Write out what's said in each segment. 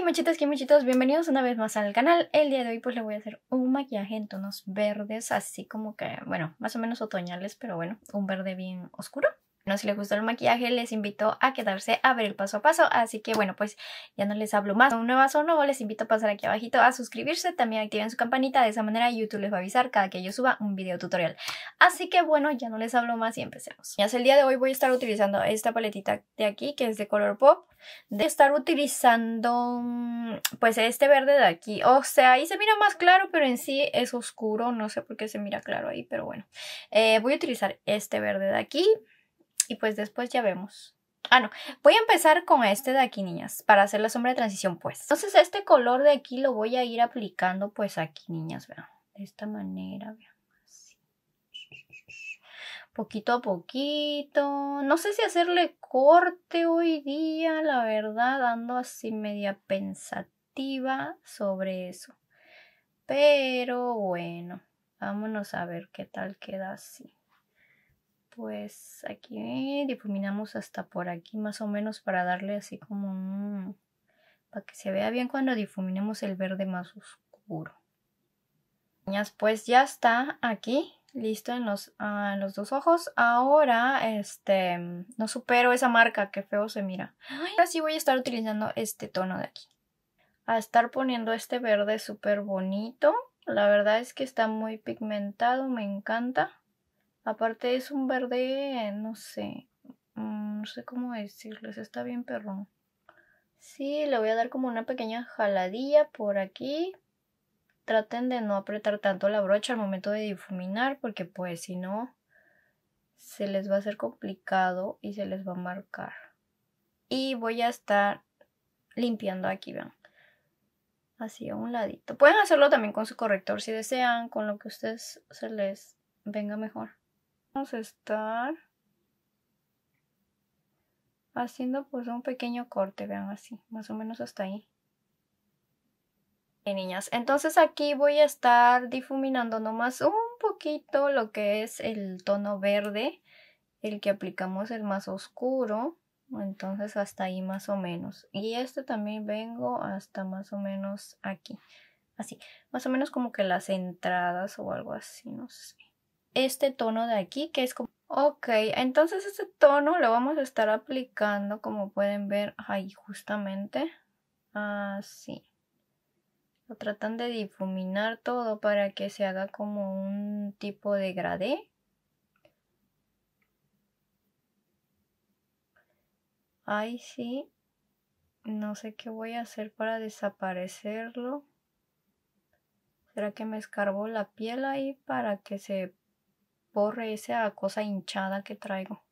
y muchachas! bienvenidos una vez más al canal. El día de hoy pues le voy a hacer un maquillaje en tonos verdes, así como que, bueno, más o menos otoñales, pero bueno, un verde bien oscuro si les gustó el maquillaje, les invito a quedarse a ver el paso a paso. Así que bueno, pues ya no les hablo más. Un nuevo o no, les invito a pasar aquí abajito a suscribirse. También activen su campanita. De esa manera YouTube les va a avisar cada que yo suba un video tutorial. Así que bueno, ya no les hablo más y empecemos. Ya el día de hoy voy a estar utilizando esta paletita de aquí, que es de color pop. De estar utilizando mm, pues este verde de aquí. O sea, ahí se mira más claro, pero en sí es oscuro. No sé por qué se mira claro ahí, pero bueno. Eh, voy a utilizar este verde de aquí y pues después ya vemos. Ah, no. Voy a empezar con este de aquí, niñas, para hacer la sombra de transición, pues. Entonces, este color de aquí lo voy a ir aplicando, pues, aquí, niñas, vean. De esta manera, vean. Así. Poquito a poquito. No sé si hacerle corte hoy día, la verdad, dando así media pensativa sobre eso. Pero bueno, vámonos a ver qué tal queda así pues aquí difuminamos hasta por aquí más o menos para darle así como un... para que se vea bien cuando difuminemos el verde más oscuro. Pues ya está aquí, listo en los, ah, los dos ojos. Ahora, este, no supero esa marca, que feo se mira. Así ahora voy a estar utilizando este tono de aquí. A estar poniendo este verde súper bonito. La verdad es que está muy pigmentado, me encanta. Aparte es un verde, eh, no sé, mm, no sé cómo decirles, está bien perrón. Sí, le voy a dar como una pequeña jaladilla por aquí. Traten de no apretar tanto la brocha al momento de difuminar porque pues si no se les va a hacer complicado y se les va a marcar. Y voy a estar limpiando aquí, vean. Así a un ladito. Pueden hacerlo también con su corrector si desean, con lo que a ustedes se les venga mejor vamos a estar haciendo pues un pequeño corte, vean así, más o menos hasta ahí. Bien, eh, niñas, entonces aquí voy a estar difuminando nomás un poquito lo que es el tono verde, el que aplicamos el más oscuro, entonces hasta ahí más o menos. Y este también vengo hasta más o menos aquí, así, más o menos como que las entradas o algo así, no sé este tono de aquí que es como ok entonces este tono lo vamos a estar aplicando como pueden ver ahí justamente así lo tratan de difuminar todo para que se haga como un tipo de gradé Ahí sí no sé qué voy a hacer para desaparecerlo será que me escarbo la piel ahí para que se borre esa cosa hinchada que traigo.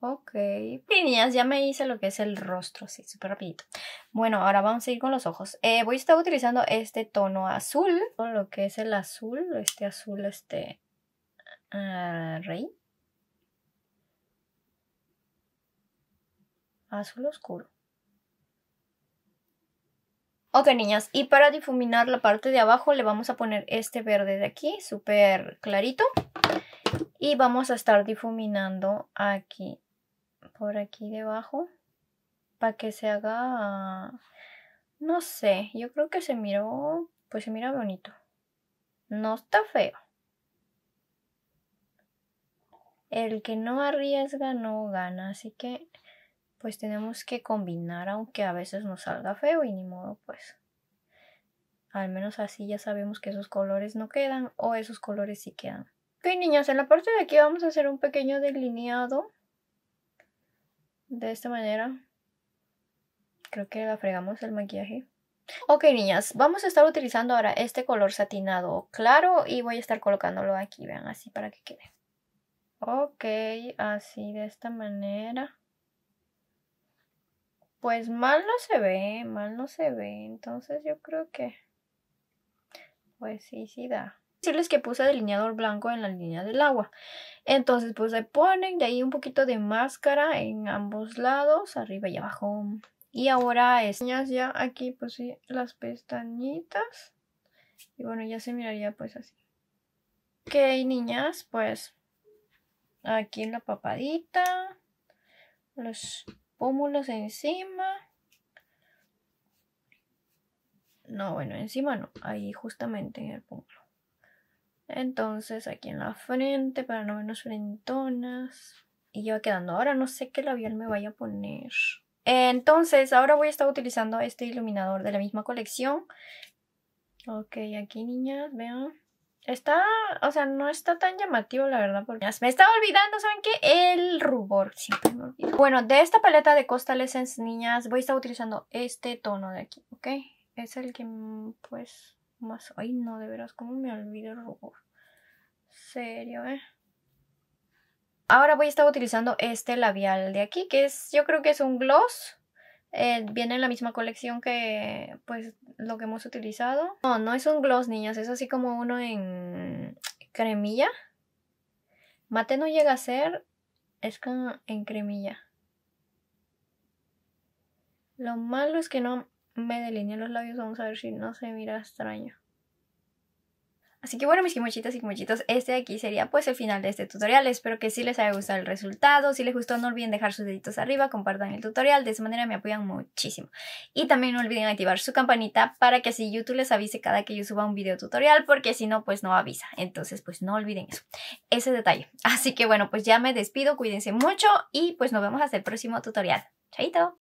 Ok, niñas, ya me hice lo que es el rostro, sí, súper rapidito. Bueno, ahora vamos a ir con los ojos. Eh, voy a estar utilizando este tono azul, lo que es el azul, este azul, este... Ah, rey. Azul oscuro. Ok, niñas, y para difuminar la parte de abajo le vamos a poner este verde de aquí, súper clarito. Y vamos a estar difuminando aquí, por aquí debajo, para que se haga, no sé, yo creo que se miró, pues se mira bonito. No está feo. El que no arriesga no gana, así que pues tenemos que combinar aunque a veces nos salga feo y ni modo pues al menos así ya sabemos que esos colores no quedan o esos colores sí quedan ok niñas en la parte de aquí vamos a hacer un pequeño delineado de esta manera creo que la fregamos el maquillaje ok niñas vamos a estar utilizando ahora este color satinado claro y voy a estar colocándolo aquí vean así para que quede ok así de esta manera pues mal no se ve, mal no se ve. Entonces yo creo que... Pues sí, sí da. Decirles que puse delineador blanco en la línea del agua. Entonces pues se ponen de ahí un poquito de máscara en ambos lados, arriba y abajo. Y ahora es ya aquí pues sí las pestañitas. Y bueno, ya se miraría pues así. Ok, niñas, pues aquí en la papadita, los pómulos encima. No, bueno, encima no, ahí justamente en el pómulo. Entonces aquí en la frente para no menos frentonas. Y ya quedando. Ahora no sé qué labial me vaya a poner. Entonces ahora voy a estar utilizando este iluminador de la misma colección. Ok, aquí niñas, vean. Está, o sea, no está tan llamativo la verdad porque me estaba olvidando, ¿saben qué? El rubor, siempre me Bueno, de esta paleta de Coastal Essence, niñas, voy a estar utilizando este tono de aquí, ¿ok? Es el que, pues, más... Ay, no, de veras, cómo me olvido el rubor. Serio, ¿eh? Ahora voy a estar utilizando este labial de aquí, que es, yo creo que es un gloss. Eh, viene en la misma colección que pues lo que hemos utilizado. No, no es un gloss, niñas, es así como uno en cremilla. Mate no llega a ser, es como en cremilla. Lo malo es que no me delineé los labios, vamos a ver si no se mira extraño. Así que bueno, mis kimochitas y kimochitos, este aquí sería pues el final de este tutorial. Espero que sí les haya gustado el resultado. Si les gustó, no olviden dejar sus deditos arriba, compartan el tutorial. De esa manera me apoyan muchísimo. Y también no olviden activar su campanita para que así YouTube les avise cada que yo suba un video tutorial, porque si no, pues no avisa. Entonces, pues no olviden eso, ese detalle. Así que bueno, pues ya me despido, cuídense mucho y pues nos vemos hasta el próximo tutorial. Chaito.